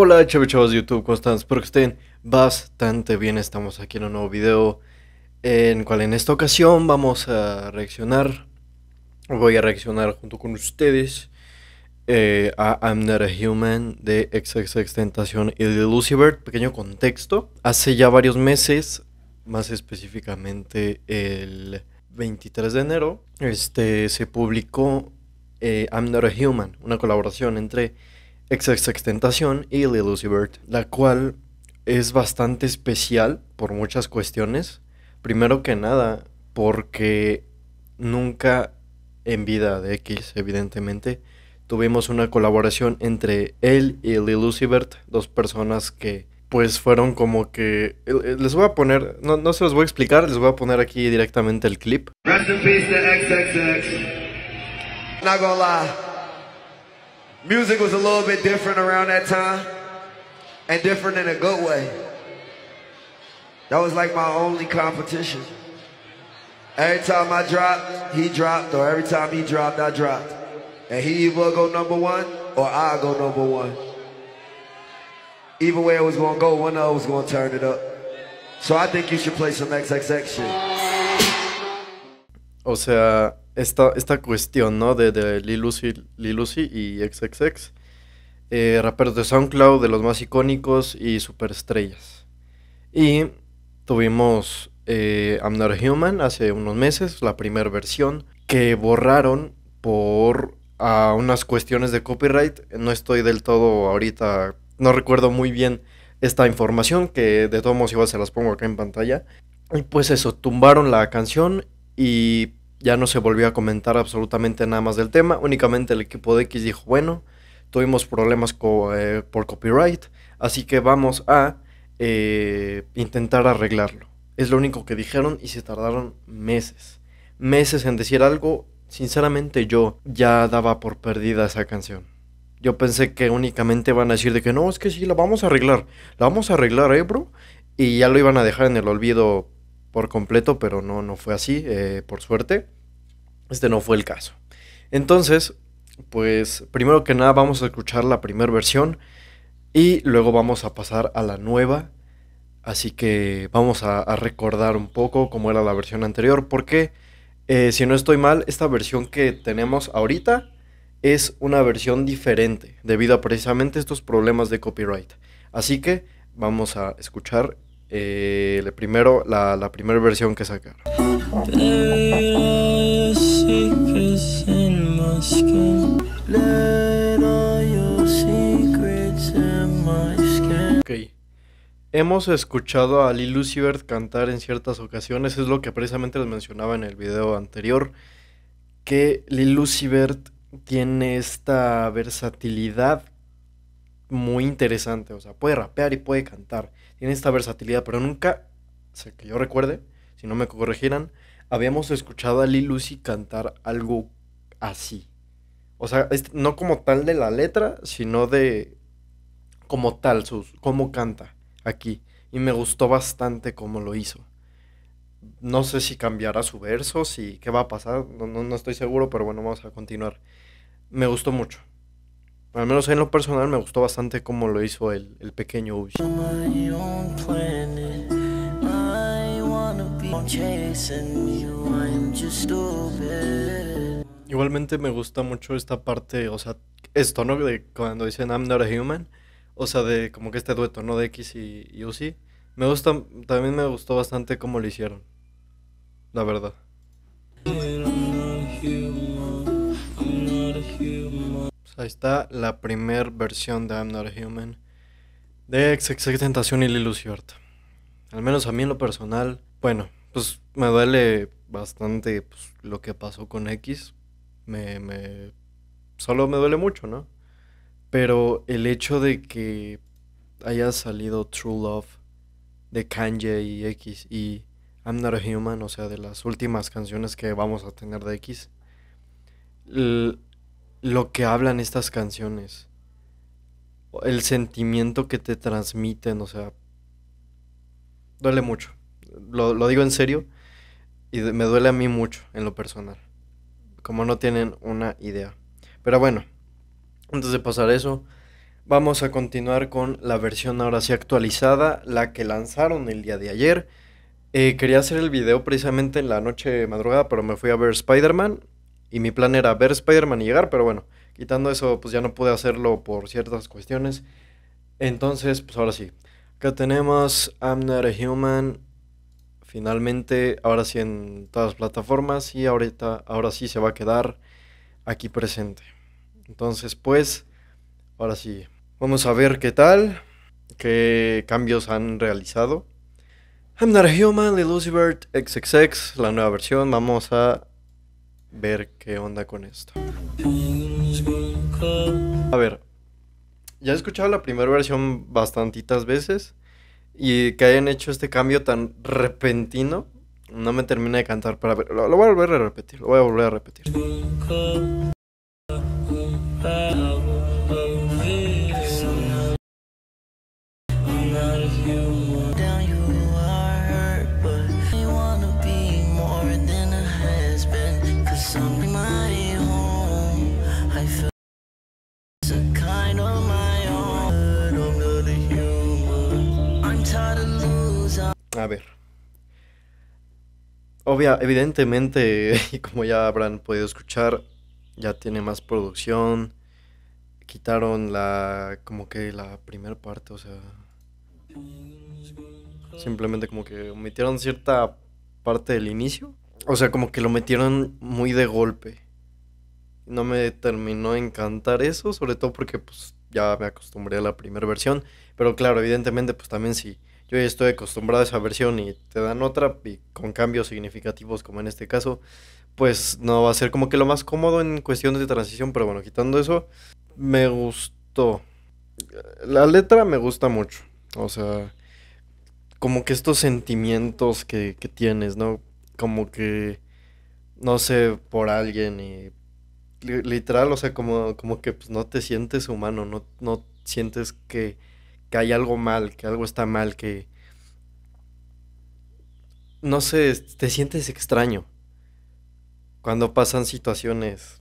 Hola chavos de YouTube, ¿cómo están? Espero que estén bastante bien, estamos aquí en un nuevo video En cual en esta ocasión vamos a reaccionar Voy a reaccionar junto con ustedes eh, a I'm Not a Human de XXXTentacion y de Lucifer. Pequeño contexto, hace ya varios meses, más específicamente el 23 de enero este, Se publicó I'm Not a Human, una colaboración entre Extentación y el Lucibert, la cual es bastante especial por muchas cuestiones. Primero que nada, porque nunca en vida de X, evidentemente, tuvimos una colaboración entre él y Lil Lucibert, dos personas que pues fueron como que les voy a poner, no, se los voy a explicar, les voy a poner aquí directamente el clip. Rest in peace to XXX. music was a little bit different around that time and different in a good way. That was like my only competition. Every time I dropped, he dropped, or every time he dropped, I dropped. And he either go number one or I go number one. Either way it was gonna go, one of was gonna turn it up. So I think you should play some XXX shit. o sea, esta, esta cuestión, ¿no? De, de Lil Uzi, Lil Uzi y XXX, eh, raperos de SoundCloud, de los más icónicos y superestrellas. Y tuvimos eh, I'm Not Human hace unos meses, la primera versión, que borraron por a unas cuestiones de copyright. No estoy del todo ahorita, no recuerdo muy bien esta información, que de todos modos igual se las pongo acá en pantalla. Y pues eso, tumbaron la canción y ya no se volvió a comentar absolutamente nada más del tema. Únicamente el equipo de X dijo, bueno, tuvimos problemas eh, por copyright, así que vamos a eh, intentar arreglarlo. Es lo único que dijeron y se tardaron meses. Meses en decir algo. Sinceramente yo ya daba por perdida esa canción. Yo pensé que únicamente van a decir de que no, es que sí, la vamos a arreglar. La vamos a arreglar, eh, bro. Y ya lo iban a dejar en el olvido por completo, pero no, no fue así, eh, por suerte. Este no fue el caso. Entonces, pues primero que nada vamos a escuchar la primera versión y luego vamos a pasar a la nueva. Así que vamos a, recordar un poco cómo era la versión anterior, porque eh, si no estoy mal, esta versión que tenemos ahorita es una versión diferente debido a precisamente estos problemas de copyright. Así que vamos a escuchar eh, primero, la, primera versión que sacaron. Ok. Hemos escuchado a Lil Lucifer cantar en ciertas ocasiones, es lo que precisamente les mencionaba en el video anterior, que Lil Lucifer tiene esta versatilidad muy interesante. O sea, puede rapear y puede cantar. Tiene esta versatilidad, pero nunca, o que yo recuerde, si no me corregieran, habíamos escuchado a Lil Lucy cantar algo así. O sea, no como tal de la letra, sino de como tal, sus, cómo canta aquí. Y me gustó bastante cómo lo hizo. No sé si cambiará su verso, si qué va a pasar, no estoy seguro, pero bueno, vamos a continuar. Me gustó mucho al menos en lo personal me gustó bastante cómo lo hizo el, el pequeño Uzi. Igualmente me gusta mucho esta parte, o sea, esto, ¿no? De cuando dicen I'm not a human, o sea, de como que este dueto, ¿no? De X y, y Uzi. Me gusta, también me gustó bastante cómo lo hicieron, la verdad. Ahí está la primer versión de I'm Not a Human de tentación y Lilo Al menos a mí en lo personal, bueno, pues me duele bastante pues, lo que pasó con X. Me, me, Solo me duele mucho, ¿no? Pero el hecho de que haya salido True Love de Kanye y X y I'm Not a Human, o sea, de las últimas canciones que vamos a tener de X, lo que hablan estas canciones. El sentimiento que te transmiten, o sea, duele mucho. Lo, digo en serio y me duele a mí mucho en lo personal. Como no tienen una idea. Pero bueno, antes de pasar eso, vamos a continuar con la versión ahora sí actualizada, la que lanzaron el día de ayer. Eh, quería hacer el video precisamente en la noche madrugada, pero me fui a ver Spider-Man y mi plan era ver Spider-Man y llegar, pero bueno, quitando eso, pues ya no pude hacerlo por ciertas cuestiones. Entonces, pues ahora sí. Acá tenemos I'm Not a Human. Finalmente, ahora sí en todas las plataformas y ahorita, ahora sí se va a quedar aquí presente. Entonces, pues, ahora sí. Vamos a ver qué tal, qué cambios han realizado. I'm Not a Human The Lucifer XXX, la nueva versión. Vamos a ver qué onda con esto. A ver, ya he escuchado la primera versión bastantitas veces y que hayan hecho este cambio tan repentino no me termina de cantar para ver. Lo, lo voy a volver a repetir, lo voy a volver a repetir. A ver. Obvia, evidentemente, y como ya habrán podido escuchar, ya tiene más producción. Quitaron la. como que la primera parte, o sea. Simplemente como que omitieron cierta parte del inicio. O sea, como que lo metieron muy de golpe. No me terminó encantar eso, sobre todo porque pues ya me acostumbré a la primera versión. Pero claro, evidentemente, pues también sí, yo ya estoy acostumbrado a esa versión y te dan otra y con cambios significativos como en este caso, pues no va a ser como que lo más cómodo en cuestiones de transición, pero bueno, quitando eso, me gustó. La letra me gusta mucho, o sea, como que estos sentimientos que, que tienes, ¿no? Como que, no sé, por alguien y literal, o sea, como, como que pues, no te sientes humano, no, no sientes que que hay algo mal, que algo está mal, que... No sé, te sientes extraño cuando pasan situaciones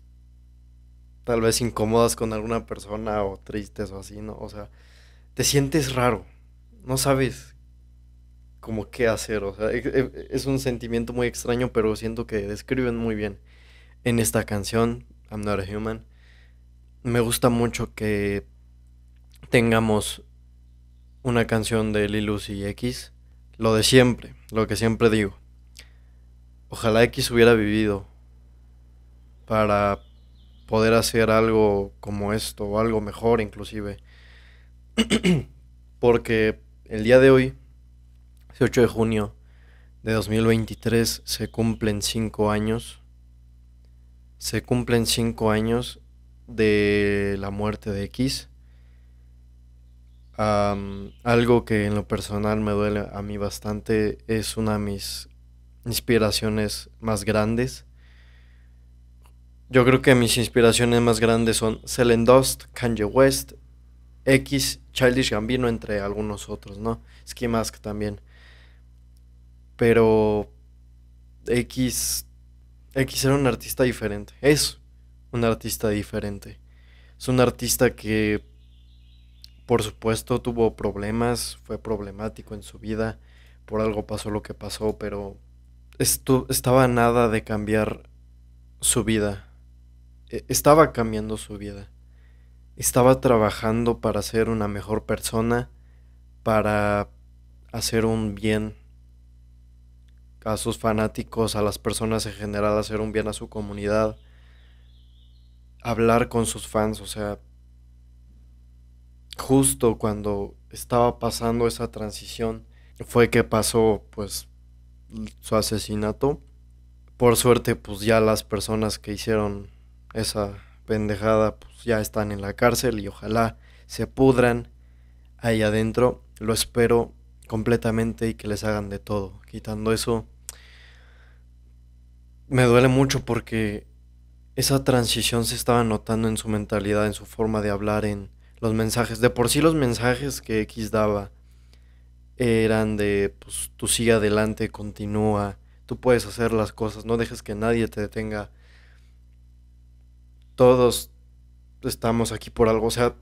tal vez incómodas con alguna persona o tristes o así, ¿no? O sea, te sientes raro, no sabes como qué hacer, o sea, e, e, es un sentimiento muy extraño, pero siento que describen muy bien en esta canción, I'm Not a Human. Me gusta mucho que tengamos una canción de Lilus y X, lo de siempre, lo que siempre digo. Ojalá X hubiera vivido para poder hacer algo como esto, o algo mejor inclusive. Porque el día de hoy, 8 de junio de 2023, se cumplen 5 años. Se cumplen 5 años de la muerte de X algo que en lo personal me duele a mí bastante es una de mis inspiraciones más grandes. Yo creo que mis inspiraciones más grandes son Selen Dust, Kanye West, X, Childish Gambino, entre algunos otros, ¿no? Ski Mask también. Pero X, X era un artista diferente. Es un artista diferente. Es un artista que por supuesto tuvo problemas, fue problemático en su vida, por algo pasó lo que pasó, pero estaba nada de cambiar su vida. E-, estaba cambiando su vida. Estaba trabajando para ser una mejor persona, para hacer un bien a sus fanáticos, a las personas en general, hacer un bien a su comunidad, hablar con sus fans, o sea, justo cuando estaba pasando esa transición fue que pasó pues su asesinato. Por suerte pues ya las personas que hicieron esa pendejada pues ya están en la cárcel y ojalá se pudran ahí adentro. Lo espero completamente y que les hagan de todo. Quitando eso me duele mucho porque esa transición se estaba notando en su mentalidad, en su forma de hablar, en los mensajes. De por sí los mensajes que X daba eran de, pues tú sigue adelante, continúa, tú puedes hacer las cosas, no dejes que nadie te detenga. Todos estamos aquí por algo, o sea,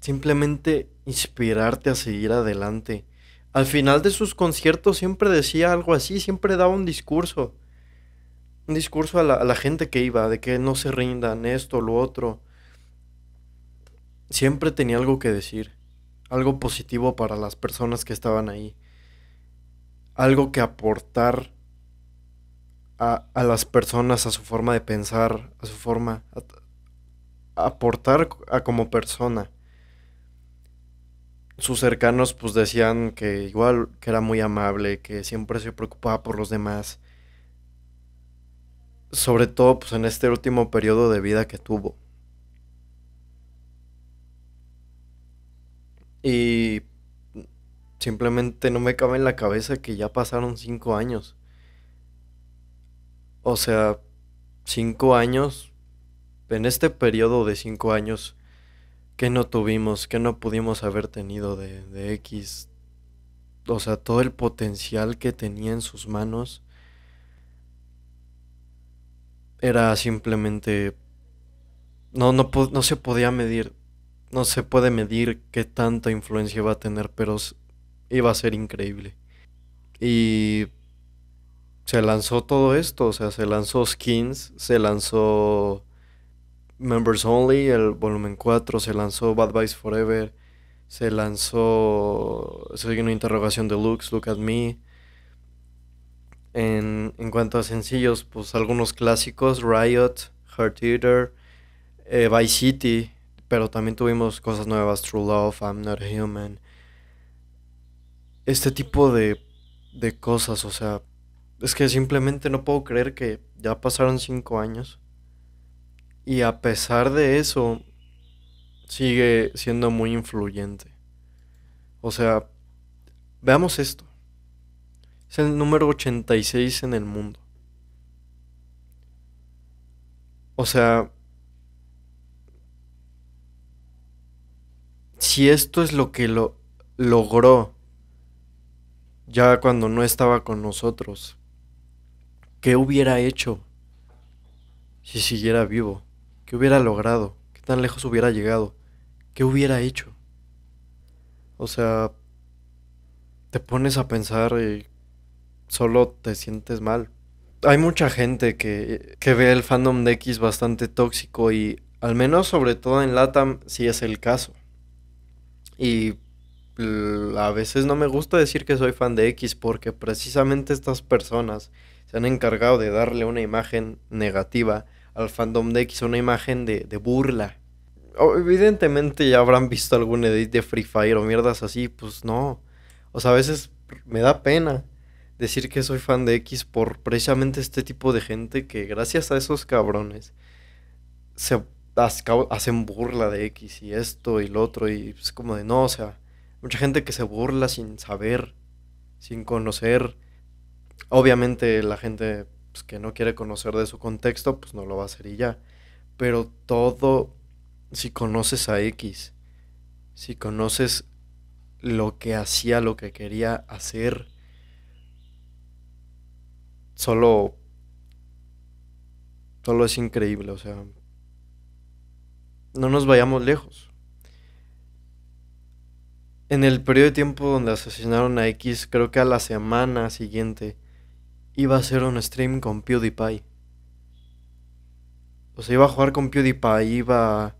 simplemente inspirarte a seguir adelante. Al final de sus conciertos siempre decía algo así, siempre daba un discurso. Un discurso a la, a la gente que iba, de que no se rindan, esto, lo otro siempre tenía algo que decir, algo positivo para las personas que estaban ahí, algo que aportar a, las personas, a su forma de pensar, a su forma, aportar a como persona. Sus cercanos pues decían que igual que era muy amable, que siempre se preocupaba por los demás, sobre todo pues en este último periodo de vida que tuvo. Y simplemente no me cabe en la cabeza que ya pasaron cinco años. O sea, cinco años, en este periodo de cinco años que no tuvimos, que no pudimos haber tenido de, X, o sea, todo el potencial que tenía en sus manos era simplemente... No, no, no se podía medir no se puede medir qué tanta influencia va a tener, pero iba a ser increíble. Y se lanzó todo esto, o sea, se lanzó Skins, se lanzó Members Only, el volumen 4, se lanzó Bad Vice Forever, se lanzó Soy una interrogación de Lux, Look at Me. En, en cuanto a sencillos, pues algunos clásicos, Riot, Heart Theater, eh, Vice City, pero también tuvimos cosas nuevas, True Love, I'm Not Human. Este tipo de, de cosas, o sea, es que simplemente no puedo creer que ya pasaron cinco años. Y a pesar de eso, sigue siendo muy influyente. O sea, veamos esto. Es el número 86 en el mundo. O sea, si esto es lo que lo logró ya cuando no estaba con nosotros, ¿qué hubiera hecho si siguiera vivo? ¿Qué hubiera logrado? ¿Qué tan lejos hubiera llegado? ¿Qué hubiera hecho? O sea, te pones a pensar y solo te sientes mal. Hay mucha gente que, que ve el fandom de X bastante tóxico y al menos sobre todo en LATAM Si es el caso. Y a veces no me gusta decir que soy fan de X porque precisamente estas personas se han encargado de darle una imagen negativa al fandom de X, una imagen de, burla. evidentemente ya habrán visto algún edit de Free Fire o mierdas así, pues no. O sea, a veces me da pena decir que soy fan de X por precisamente este tipo de gente que gracias a esos cabrones se hacen burla de X y esto y lo otro y es como de no, o sea, mucha gente que se burla sin saber, sin conocer. Obviamente la gente pues, que no quiere conocer de su contexto, pues no lo va a hacer y ya. Pero todo, si conoces a X, si conoces lo que hacía, lo que quería hacer, solo, solo es increíble, o sea, no nos vayamos lejos. En el periodo de tiempo donde asesinaron a X, creo que a la semana siguiente iba a hacer un stream con PewDiePie. O sea, iba a jugar con PewDiePie, iba a,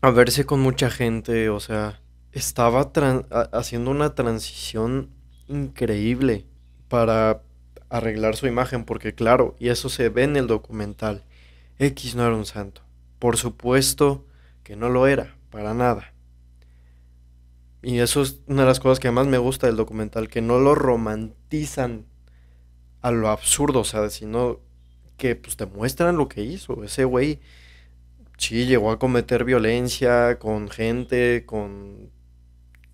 a verse con mucha gente, o sea, estaba haciendo una transición increíble para arreglar su imagen, porque claro, y eso se ve en el documental, X no era un santo. Por supuesto que no lo era, para nada. Y eso es una de las cosas que más me gusta del documental, que no lo romantizan a lo absurdo, sea Sino que pues te muestran lo que hizo. Ese güey sí llegó a cometer violencia con gente, con,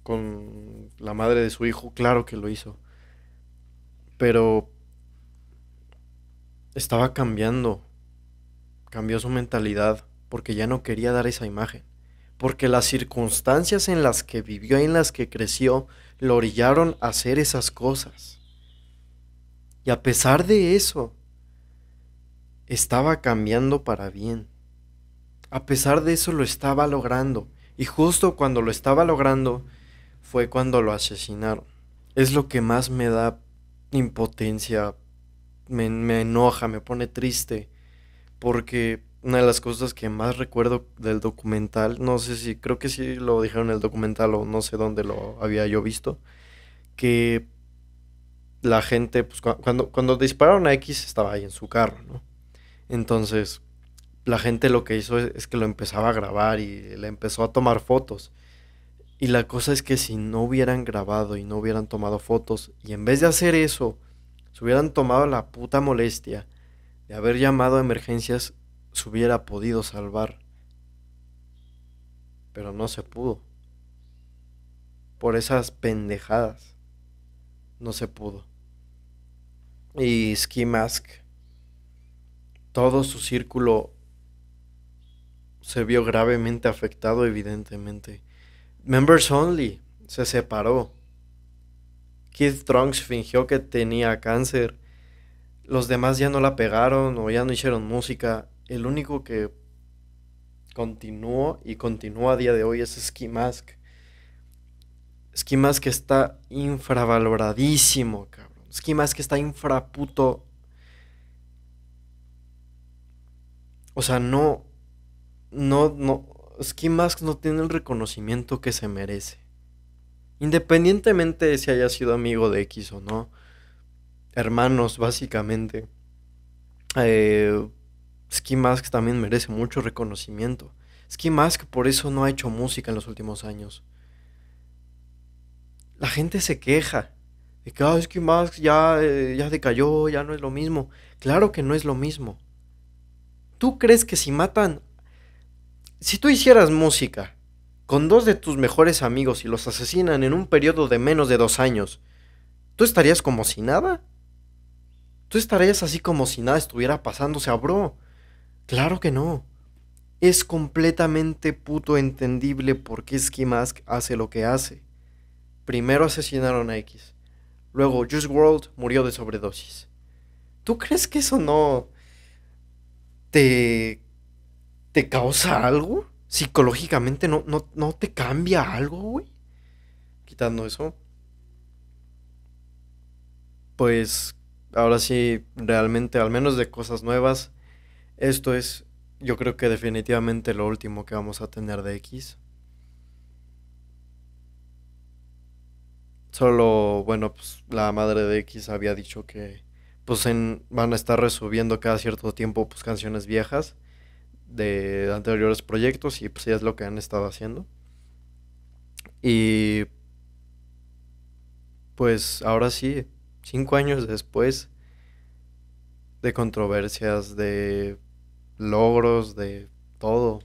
con la madre de su hijo, claro que lo hizo. Pero estaba cambiando, cambió su mentalidad porque ya no quería dar esa imagen, porque las circunstancias en las que vivió y en las que creció lo orillaron a hacer esas cosas. Y a pesar de eso, estaba cambiando para bien. A pesar de eso lo estaba logrando. Y justo cuando lo estaba logrando fue cuando lo asesinaron. Es lo que más me da impotencia, me, me enoja, me pone triste. Porque una de las cosas que más recuerdo del documental, no sé si, creo que sí lo dijeron en el documental o no sé dónde lo había yo visto, que la gente, pues cuando, cuando dispararon a X estaba ahí en su carro, ¿no? Entonces, la gente lo que hizo es, que lo empezaba a grabar y le empezó a tomar fotos. Y la cosa es que si no hubieran grabado y no hubieran tomado fotos, y en vez de hacer eso, se hubieran tomado la puta molestia de haber llamado a emergencias se hubiera podido salvar, pero no se pudo. Por esas pendejadas, no se pudo. Y Ski Mask, todo su círculo se vio gravemente afectado, evidentemente. Members Only se separó. Keith Trunks fingió que tenía cáncer. Los demás ya no la pegaron o ya no hicieron música el único que continuó y continúa a día de hoy es Ski Mask está infravaloradísimo, cabrón. Mask está infraputo. O sea, no. No, no. Skimask no tiene el reconocimiento que se merece. Independientemente de si haya sido amigo de X o no. Hermanos, básicamente. Eh, Ski Mask también merece mucho reconocimiento. Ski Mask por eso no ha hecho música en los últimos años. La gente se queja de que ah, Ski Mask ya, eh, ya decayó, ya no es lo mismo. Claro que no es lo mismo. ¿Tú crees que si matan... Si tú hicieras música con dos de tus mejores amigos y los asesinan en un periodo de menos de dos años, ¿tú estarías como si nada? ¿Tú estarías así como si nada estuviera pasando? O sea, bro, Claro que no. Es completamente puto entendible por qué Ski Mask hace lo que hace. Primero asesinaron a X. Luego Juice World murió de sobredosis. ¿Tú crees que eso no te te causa algo? Psicológicamente no, no, no te cambia algo, güey. Quitando eso. Pues ahora sí, realmente, al menos de cosas nuevas, esto es, yo creo que definitivamente lo último que vamos a tener de X. Solo, bueno, pues la madre de X había dicho que pues en, van a estar resubiendo cada cierto tiempo pues canciones viejas de anteriores proyectos y pues ya es lo que han estado haciendo. Y pues ahora sí, cinco años después, de controversias, de logros, de todo.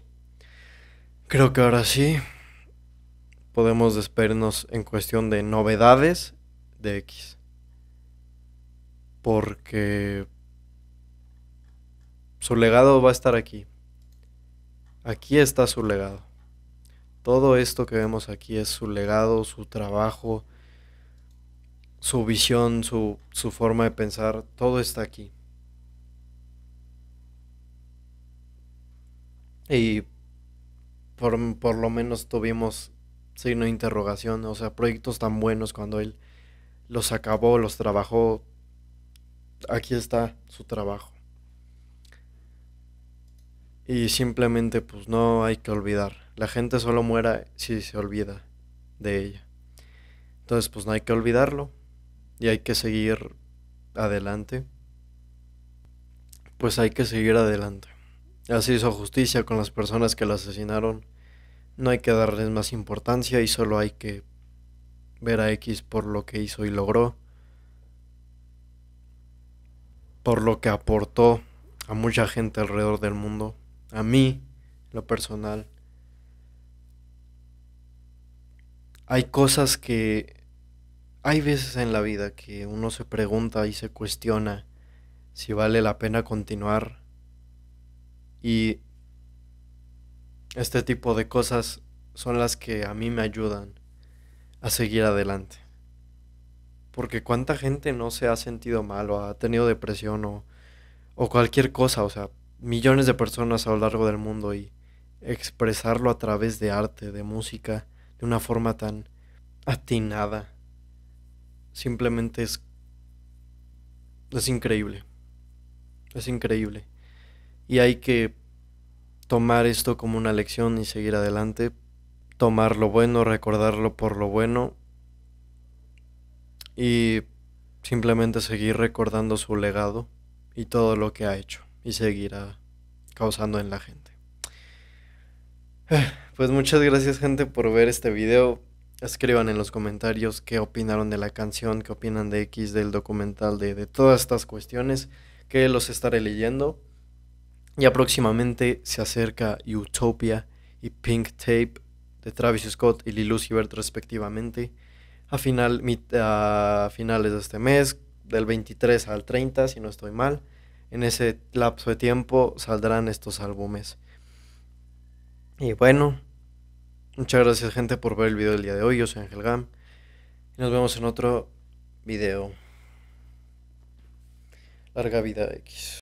Creo que ahora sí podemos despedirnos en cuestión de novedades de X. Porque su legado va a estar aquí. Aquí está su legado. Todo esto que vemos aquí es su legado, su trabajo, su visión, su, su forma de pensar. Todo está aquí. Y por, lo menos tuvimos signo de interrogación, o sea, proyectos tan buenos cuando él los acabó, los trabajó. Aquí está su trabajo. Y simplemente pues no hay que olvidar. La gente solo muera si se olvida de ella. Entonces pues no hay que olvidarlo y hay que seguir adelante. Pues hay que seguir adelante. Así hizo justicia con las personas que la asesinaron. No hay que darles más importancia y solo hay que ver a X por lo que hizo y logró, por lo que aportó a mucha gente alrededor del mundo, a mí, lo personal. Hay cosas que hay veces en la vida que uno se pregunta y se cuestiona si vale la pena continuar y este tipo de cosas son las que a mí me ayudan a seguir adelante. Porque cuánta gente no se ha sentido mal o ha tenido depresión o, o cualquier cosa, o sea, millones de personas a lo largo del mundo y expresarlo a través de arte, de música, de una forma tan atinada, simplemente es, es increíble. Es increíble y hay que tomar esto como una lección y seguir adelante, tomar lo bueno, recordarlo por lo bueno y simplemente seguir recordando su legado y todo lo que ha hecho y seguirá causando en la gente. Pues muchas gracias gente por ver este video. Escriban en los comentarios qué opinaron de la canción, qué opinan de X, del documental, de, de todas estas cuestiones que los estaré leyendo. Y próximamente se acerca Utopia y Pink Tape de Travis Scott y Lil Uzi Vert respectivamente. A, final, a finales de este mes, del 23 al 30, si no estoy mal, en ese lapso de tiempo saldrán estos álbumes. Y bueno, muchas gracias gente por ver el video del día de hoy. Yo soy Ángel Gam. Y nos vemos en otro video. Larga vida X.